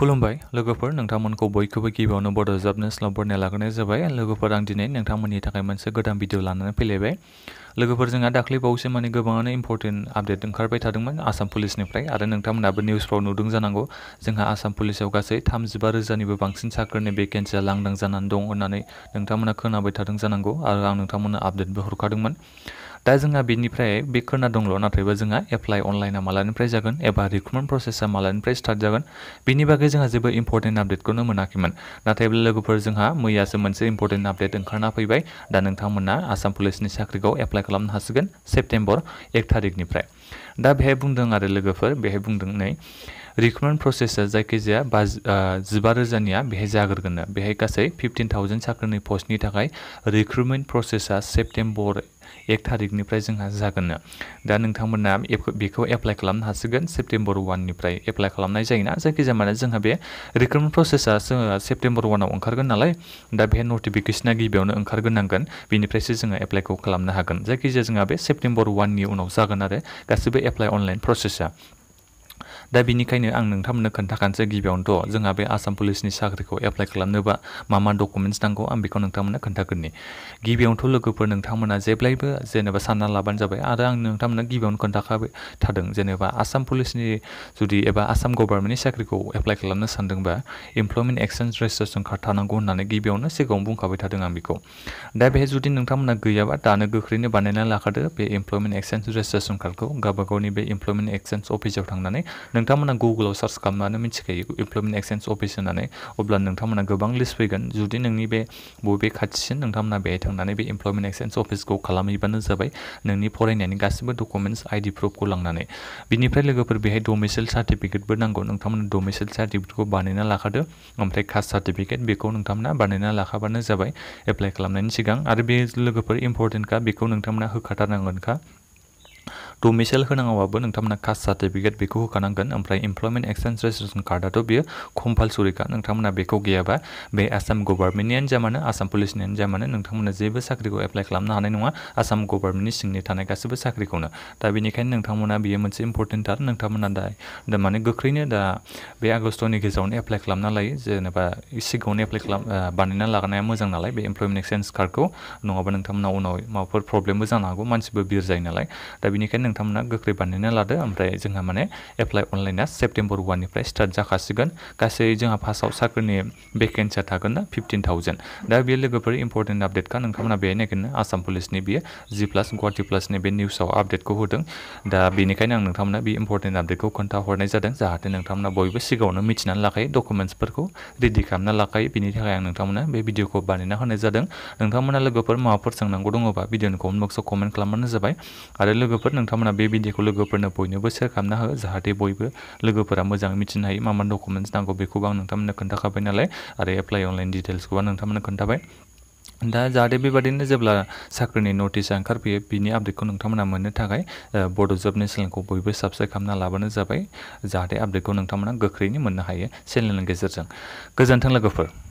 खुलुमबाय लोगोफोर नोंथांमोनखौ बयखौबो गिबियावनो बड' रोजाबनो स्लब बरनाय लाग्रोनाय जाबाय लोगोफोर आं दिनै नोंथांमोननि थाखाय मोनसे गोदान भिडिअ लानानै फैलायबाय लोगोफोर जोंहा दाख्लै बावैसो माने गोबाङानो इम्पर्टेन्ट आपडेट ओंखारबाय थादोंमोन आसाम पुलिसनिफ्राय आरो नोंथांमोनाबो निउसफ्राव नुदों जानांगौ जोंहा आसाम पुलिसाव गासै थामजिबा रोजानिबो बांसिन साख्रिनि भेकेन्सिया लांदां जानानै दं होननानै नोंथांमोना खोनाबाय थादों जानांगौ आरो आं नोंथांमोननो आपडेटबो हरखादोंमोन दा जोंहा बेनिफ्राय बे खोना दंल' नाथायबा जोंहा एप्लाइ अनलाइना मालानिफ्राय जागोन एबा रिक्रुटमेन्ट प्रसेसा मालानिफ्राय स्टार्ट जागोन बेनि बागै जोंहा जेबो इम्पर्टेन्ट आपडेटखौनो मोनाखैमोन नाथायब्ला लोगोफोर जोंहा मैयासो मोनसे इम्पर्टेन्ट आपडेट ओंखारना फैबाय दा नोंथांमोना आसाम पुलिसनि साख्रिखौ एप्लाइ खालामनो हासिगोन सेप्टेम्बर एक थारिखनिफ्राय दा बेहाय बुंदों आरो लोगोफोर बेहाय बुंदों नै रिक्रुटमेन्ट प्रसेसा जायखिजाया बाजि जिबा रोजानिया बेहाय जाग्रोगोननो बेहाय गासै फिफ्टिन थावजेन्ड साख्रिनि पस्टनि थाखाय रिक्रुटमेन्ट प्रसेसा सेप्टेम्बर एक थारिखनिफ्राय जोंहा जागोननो दा नोंथांमोना बेखौ एप्लाइ खालामनो हासिगोन सेप्टेम्बर वाननिफ्राय एप्लाइ खालामनाय जायोना जायखिजाया माने जोंहा बे रिक्रुटमेन्ट प्रसेसा जोङो सेप्टेम्बर वानाव ओंखारगोन नालाय दा बे नटिफिकेसना गिबियावनो ओंखारग्रोनांगोन बेनिफ्रायसो जोङो एप्लाइखौ खालामनो हागोन जायखिजाया जोंहा बे सेप्टेम्बर वाननि उनाव जागोन आरो गासैबो एप्लाइ अनलाइन प्रसेसा दा बिनिखायनो आं नोंथांमोननो खोन्थाखानोसै गिबियावनोथ' जोंहा बे आसाम पुलिसनि साख्रिखौ एप्लाइ खालामनोबा मा मा डकुमेन्ट्स नांगौ आं बेखौ नोंथांमोननो खोन्थागोरनि गिबियावनोथ' लोगोफोर नोंथांमोना जेब्लायबो जेनेबा सानना लाबानो जाबाय आरो आं नोंथांमोननो गिबियावनो खोन्थाखाबाय थादों जेनेबा आसाम पुलिसनि जुदि एबा आसाम गभर्नमेन्टनि साख्रिखौ एप्लाइ खालामनो सानदोंबा इमप्लयमेन्ट एक्सचेन्ज रेजिस्ट्रेसन कार्ड थानांगौ होननानै गिबियावनो सिगाङाव बुंखाबाय थादों आं बेखौ दा बेहाय जुदि नोंथांमोना गैयाबा दानो गोख्रैनो बानायनानै लाखादो बे इमप्लयमेन्ट एक्सचेन्ज रेजिस्ट्रेसन कार्डखौ गावबा गावनि बे इमप्लयमेन्ट एक्सचेन्ज अफिसाव थांनानै नोंथांमोना गुगोलाव सार्च खालामनानै मिथिखायो इमप्लयमेन्ट एक्सचेन्ज अफिस होननानै अब्ला नोंथांमोना गोबां लिस्ट फैगोन जुदि नोंनि बे बबे खाथिसिन नोंथांमोना बेहाय थांनानै बे इमप्लयमेन्ट एक्सचेन्ज अफिसखौ खालामहैबानो जाबाय नोंनि फरायनायनि गासिबो डकुमेन्ट्स आइडि प्रुफखौ लांनानै बिनिफ्राय लोगोफोर बेहाय डोमेसिल सार्टिफिकेटबो नांगौ नोंथांमोना डोमेसिल सार्टिफिकेटखौ बानायना लाखादो ओमफ्राय कास्ट सार्टिफिकेट बेखौ नोंथांमोना बानायना लाखाबानो जाबाय एप्लाइ खालामनायनि सिगां आरो बे लोगोफोर इम्पर्टेन्टखा बेखौ नोंथांमोना होखाथारनांगोनखा डोमिसाइल होना नोंथांमोना कास्ट सार्टिफिकेट बेखौ होखानांगोन ओमफ्राय इमप्लयमेन्ट एक्सचेंज रेजिस्ट्रेसन कार्डआथ' तो कम्पालसरिखा नोंथांमोना बेखौ गैयाबा बे आसाम गभार्नमेन्टनियानो जा मानो आसाम पुलिसनियानो जा मानो नोंथांमोना जेबो साख्रिखौ एप्लाइ खालामनो हानाय नङा आसाम गभार्नमेन्टनि सिंनि थानाय गासैबो साख्रिखौनो दा बेनिखायनो नोंथांमोना बेयो मोनसे इम्पर्टेन्टथार नोंथांमोना दा दा माने गोख्रैनो दा बे आगस्ट'नि गेजेरावनो एप्लाइ खालामना लायो जेनेबा सिगाङावनो एप्लाइ खालाम बानायना लाग्राया मोजां नालाय बे इमप्लयमेन्ट एक्सचेन्ज कार्डखौ नङाबा नोंथांमोना उनाव माबाफोर प्रब्लेमबो जानो हागौ मानसिबो बिर जायो नालाय दा बेनिखायनो नोंथांमोना गोख्रै बानायना लादो ओमफ्राय जोंहा माने एप्लाइ अनलाइना सेप्टेम्बर वाननिफ्राय स्टार्ट जाखासिगोन गासै जोंहा फार्स्टआव साख्रिनि भेकेन्सिया थागोन ना फिफ्टिन थावजेन्ड दा बे लोगोफोर इम्पर्टेन्ट आपडेटखा नोंथांमोना बेहाय नागिरनो आसाम पुलिसनि बियो जि प्लास गुवाहाटि प्लासनि बे निउसआव आपडेटखौ होदों दा बेनिखायनो आं नोंथांमोना बे इम्पर्टेन्ट आपडेटखौ खोन्थाहरनाय जादों जाहाथे नोंथांमोना बयबो सिगाङावनो मिथिनानै लाखायो डकुमेन्ट्सफोरखौ रेडि खालामना लाखायो बेनि थाखाय आं नोंथांमोना बे भिडिअखौ बानायना होनाय जादों नोंथांमोना लोगोफोर माबाफोर सोंनांगौ दङबा भिडिअनि कमेन्ट बक्सआव कमेन्ट खालामबानो जाबाय आरो लोगोफोर नोंथां बिथांमोना बे भिडिअखौ लोगोफोरनो बयनोबो सेयार हो जाहाथे बयबो लोगोफोरा मोजाङै मिथिनो मा मा डकुमेन्ट्स नागो बेखौबो आं नोंथांमोननो खोन्थाखाबाय नालाय आरो एप्लाइ अनलाइन डिटेल्सखौबो आं नोंथांमोननो खोन्थाबाय दा जाहाथे बेबादिनो जेब्ला साख्रिनि नटिसा ओंखारफैयो बिनि आपडेटखौ नोंथांमोना मोननो थाखाय बड' जबनि चेनेलखौ बयबो साबसक्राइब खालामना लाबानो जाबाय जाहाथे आपडेटखौ नोंथांमोना गोख्रैनो मोननो हायो चेनेलनि गेजेरजों गोजोन्थों लोगोफोर